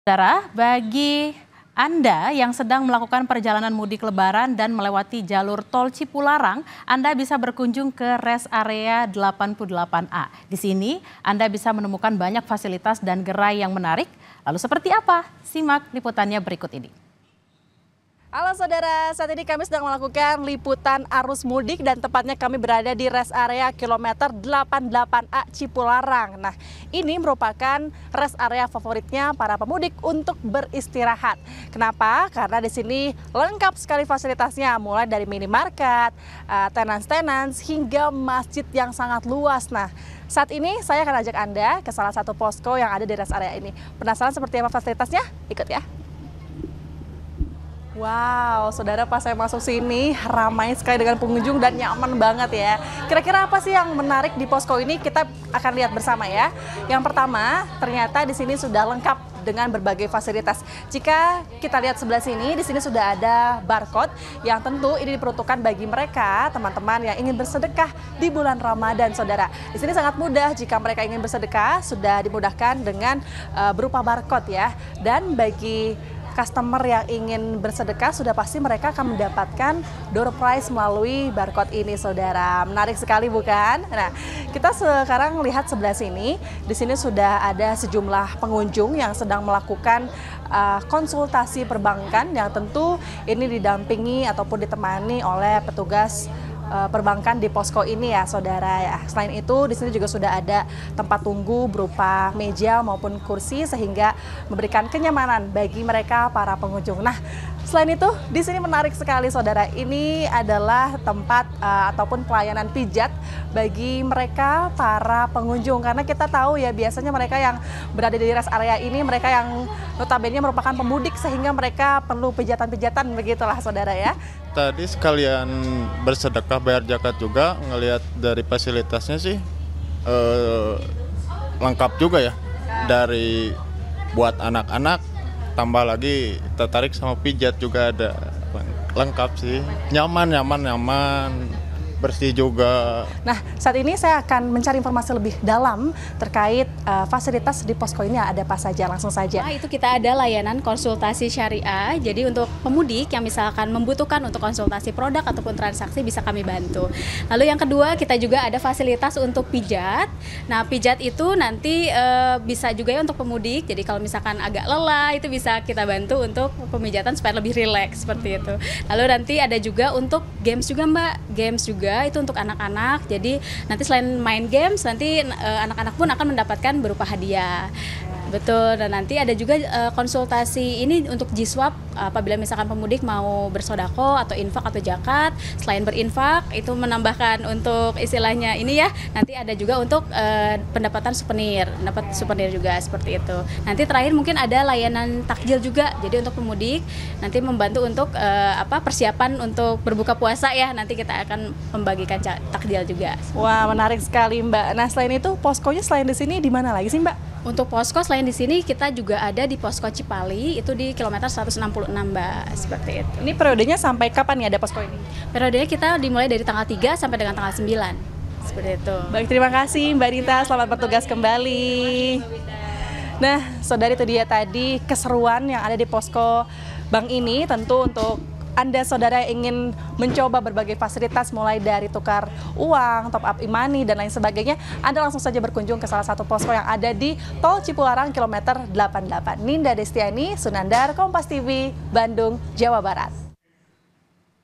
Saudara, bagi Anda yang sedang melakukan perjalanan mudik lebaran dan melewati jalur tol Cipularang, Anda bisa berkunjung ke rest area 88A. Di sini Anda bisa menemukan banyak fasilitas dan gerai yang menarik. Lalu seperti apa? Simak liputannya berikut ini. Halo saudara, saat ini kami sedang melakukan liputan arus mudik dan tepatnya kami berada di rest area kilometer 88A Cipularang. Nah, ini merupakan rest area favoritnya para pemudik untuk beristirahat. Kenapa? Karena di sini lengkap sekali fasilitasnya, mulai dari minimarket, eh, tenan-tenan, hingga masjid yang sangat luas. Nah, saat ini saya akan ajak Anda ke salah satu posko yang ada di rest area ini. Penasaran seperti apa fasilitasnya? Ikut ya. Wow, saudara pas saya masuk sini ramai sekali dengan pengunjung dan nyaman banget ya. Kira-kira apa sih yang menarik di posko ini kita akan lihat bersama ya. Yang pertama, ternyata di sini sudah lengkap dengan berbagai fasilitas. Jika kita lihat sebelah sini, di sini sudah ada barcode yang tentu ini diperuntukkan bagi mereka, teman-teman yang ingin bersedekah di bulan Ramadan, saudara. Di sini sangat mudah jika mereka ingin bersedekah, sudah dimudahkan dengan uh, berupa barcode ya. Dan bagi customer yang ingin bersedekah sudah pasti mereka akan mendapatkan door prize melalui barcode ini saudara. Menarik sekali bukan? Nah, kita sekarang lihat sebelah sini. Di sini sudah ada sejumlah pengunjung yang sedang melakukan uh, konsultasi perbankan yang tentu ini didampingi ataupun ditemani oleh petugas Eh, perbankan di posko ini ya saudara ya. Selain itu di sini juga sudah ada tempat tunggu berupa meja maupun kursi sehingga memberikan kenyamanan bagi mereka para pengunjung. Nah, Selain itu, di sini menarik sekali saudara. Ini adalah tempat uh, ataupun pelayanan pijat bagi mereka para pengunjung karena kita tahu ya biasanya mereka yang berada di rest area ini mereka yang notabene merupakan pemudik sehingga mereka perlu pijatan-pijatan begitulah saudara ya. Tadi sekalian bersedekah bayar zakat juga ngelihat dari fasilitasnya sih uh, lengkap juga ya. ya dari buat anak-anak tambah lagi tertarik sama pijat juga ada lengkap sih nyaman nyaman nyaman bersih juga. Nah, saat ini saya akan mencari informasi lebih dalam terkait uh, fasilitas di posko ini ada apa saja. Langsung saja. Nah, itu kita ada layanan konsultasi syariah. Jadi untuk pemudik yang misalkan membutuhkan untuk konsultasi produk ataupun transaksi bisa kami bantu. Lalu yang kedua kita juga ada fasilitas untuk pijat. Nah, pijat itu nanti uh, bisa juga ya untuk pemudik. Jadi kalau misalkan agak lelah itu bisa kita bantu untuk pemijatan supaya lebih rileks seperti itu. Lalu nanti ada juga untuk games juga Mbak, games juga juga itu untuk anak-anak. Jadi nanti selain main games nanti eh, anak-anak uh, pun akan mendapatkan berupa hadiah. Betul. Dan nanti ada juga uh, konsultasi ini untuk G-Swap apabila misalkan pemudik mau bersodako atau infak atau jakat selain berinfak itu menambahkan untuk istilahnya ini ya nanti ada juga untuk uh, pendapatan souvenir dapat iya. souvenir juga seperti itu nanti terakhir mungkin ada layanan takjil juga jadi untuk pemudik nanti membantu untuk uh, apa persiapan untuk berbuka puasa ya nanti kita akan membagikan takjil juga wah menarik sekali mbak nah selain itu poskonya selain di sini di mana lagi sih mbak untuk posko selain di sini kita juga ada di posko Cipali itu di kilometer 166 nambah seperti itu. Ini periodenya sampai kapan ya ada posko ini? Periodenya kita dimulai dari tanggal 3 sampai dengan tanggal 9. Seperti itu. Baik, terima kasih Mbak Rita, selamat bertugas kembali. Nah, saudari itu dia tadi keseruan yang ada di posko bank ini tentu untuk anda saudara ingin mencoba berbagai fasilitas mulai dari tukar uang, top up imani dan lain sebagainya, Anda langsung saja berkunjung ke salah satu posko yang ada di Tol Cipularang kilometer 88. Ninda Destiani, Sunandar, Kompas TV, Bandung, Jawa Barat.